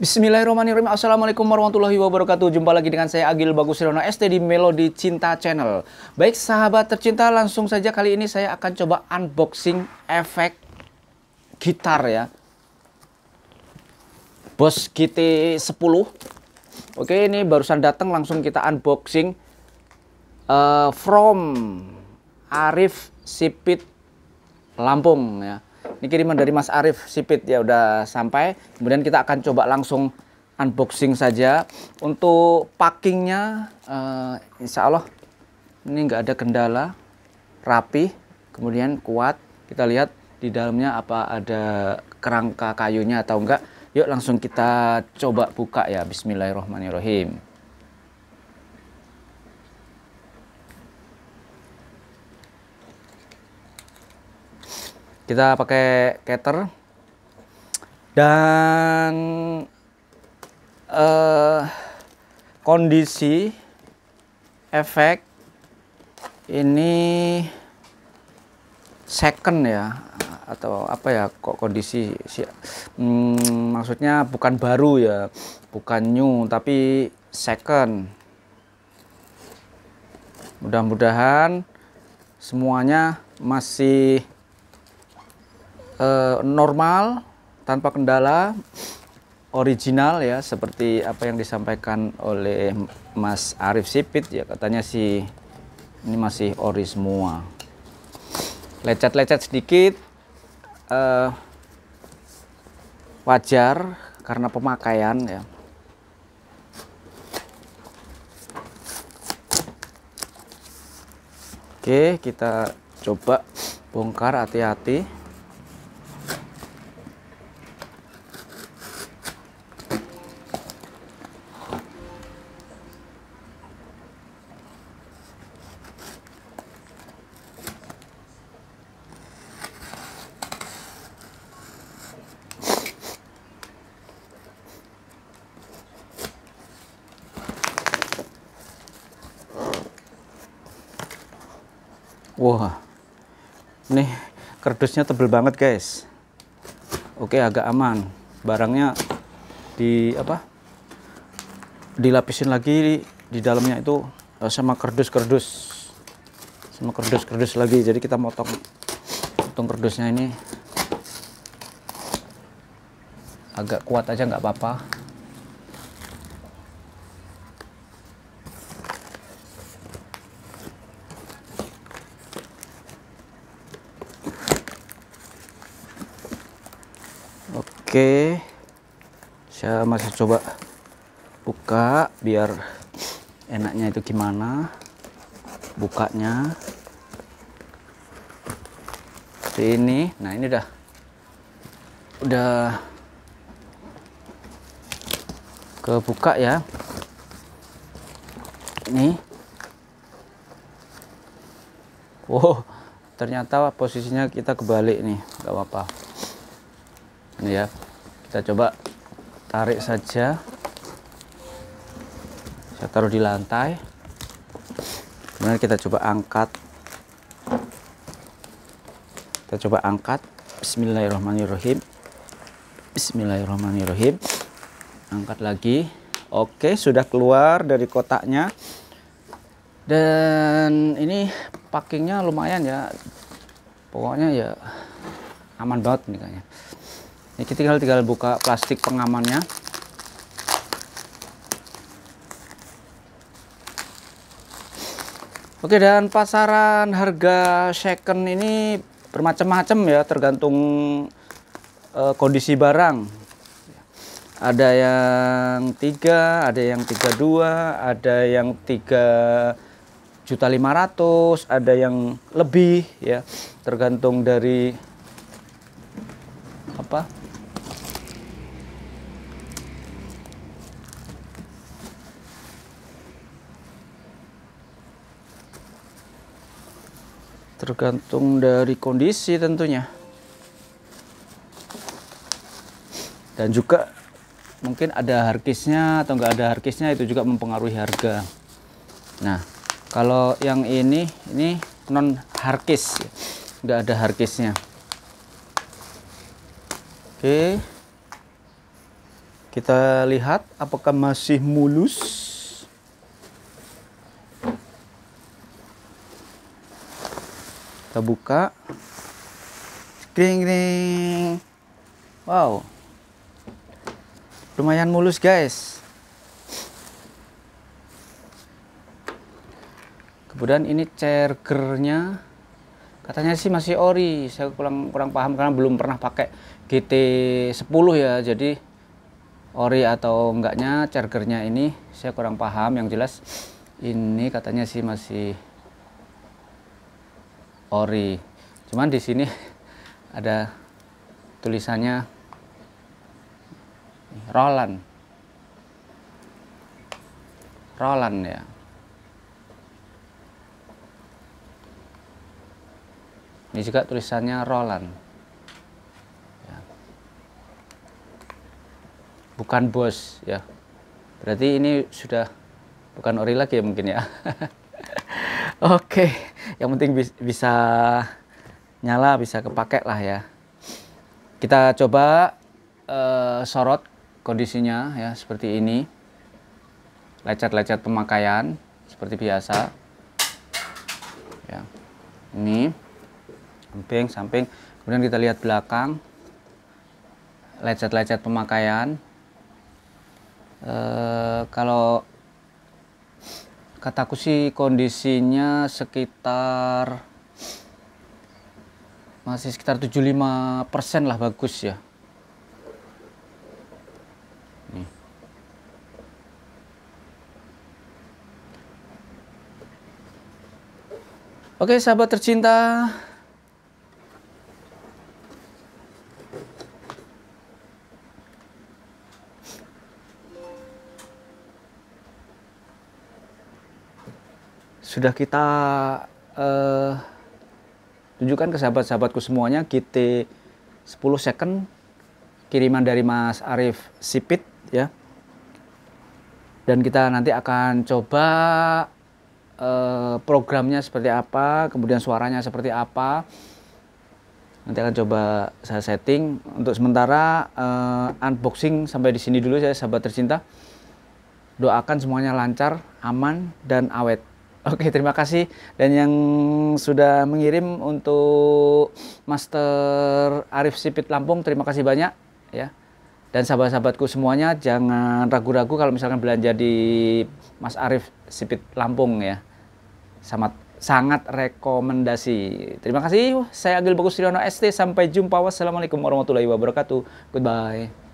Bismillahirrahmanirrahim. Assalamualaikum warahmatullahi wabarakatuh. Jumpa lagi dengan saya Agil Bagus Silona ST di Melodi Cinta Channel. Baik sahabat tercinta, langsung saja kali ini saya akan coba unboxing efek gitar ya. Bos GT 10. Oke, ini barusan datang langsung kita unboxing uh, from Arif Sipit Lampung ya. Ini kiriman dari Mas Arif Sipit ya udah sampai. Kemudian kita akan coba langsung unboxing saja. Untuk packingnya, uh, insya Allah ini nggak ada kendala, rapi, kemudian kuat. Kita lihat di dalamnya apa ada kerangka kayunya atau enggak. Yuk langsung kita coba buka ya. Bismillahirrahmanirrahim. kita pakai cater dan uh, kondisi efek ini second ya atau apa ya kok kondisi hmm, maksudnya bukan baru ya bukan new tapi second mudah-mudahan semuanya masih uh, normal tanpa kendala original ya seperti apa yang disampaikan oleh Mas Arif Sipit ya katanya sih ini masih ori semua lecet-lecet sedikit uh, wajar karena pemakaian ya Oke kita coba bongkar hati-hati wah nih kerdusnya tebel banget guys oke agak aman barangnya di apa dilapisin lagi di, di dalamnya itu eh, sama kerdus-kerdus sama kerdus-kerdus lagi jadi kita motong potong kerdusnya ini agak kuat aja nggak apa-apa Oke. Saya masih coba buka biar enaknya itu gimana bukanya. Seperti ini. Nah, ini udah udah kebuka ya. Ini. Wow, ternyata posisinya kita kebalik nih, nggak apa-apa ini ya kita coba tarik saja saya taruh di lantai kemudian kita coba angkat kita coba angkat bismillahirrahmanirrahim bismillahirrahmanirrahim angkat lagi oke sudah keluar dari kotaknya dan ini packingnya lumayan ya pokoknya ya aman banget nih kayaknya ini ya, kita tinggal tinggal buka plastik pengamannya Oke dan pasaran harga second ini bermacam-macam ya tergantung e, kondisi barang. Ada yang tiga ada yang tiga dua ada yang 3 juta 500, ada yang lebih ya tergantung dari apa? tergantung dari kondisi tentunya dan juga mungkin ada harkisnya atau enggak ada harkisnya itu juga mempengaruhi harga nah kalau yang ini ini non harkis enggak ada harkisnya oke kita lihat apakah masih mulus kita buka kring kring wow lumayan mulus guys kemudian ini chargernya katanya sih masih ori saya kurang kurang paham karena belum pernah pakai GT10 ya jadi ori atau enggaknya chargernya ini saya kurang paham yang jelas ini katanya sih masih ori. Cuman di sini ada tulisannya Roland. Roland ya. Ini juga tulisannya Roland. Ya. Bukan bos ya. Berarti ini sudah bukan ori lagi ya mungkin ya. Oke, okay. yang penting bis bisa nyala, bisa kepake lah ya. Kita coba uh, sorot kondisinya ya seperti ini. Lecet-lecet pemakaian seperti biasa. Ya. Ini samping samping. Kemudian kita lihat belakang. Lecet-lecet pemakaian. Uh, kalau kataku sih kondisinya sekitar masih sekitar 75 persen lah bagus ya Oke sahabat tercinta sudah kita uh, tunjukkan ke sahabat-sahabatku semuanya GT 10 second kiriman dari Mas Arif Sipit ya dan kita nanti akan coba uh, programnya seperti apa kemudian suaranya seperti apa nanti akan coba saya setting untuk sementara uh, unboxing sampai di sini dulu saya sahabat tercinta doakan semuanya lancar aman dan awet Oke, terima kasih. Dan yang sudah mengirim untuk Master Arif Sipit Lampung, terima kasih banyak ya. Dan sahabat-sahabatku semuanya jangan ragu-ragu kalau misalkan belanja di Mas Arif Sipit Lampung ya. Sangat sangat rekomendasi. Terima kasih. Saya Agil Bagus Riono ST. Sampai jumpa. Wassalamualaikum warahmatullahi wabarakatuh. Goodbye.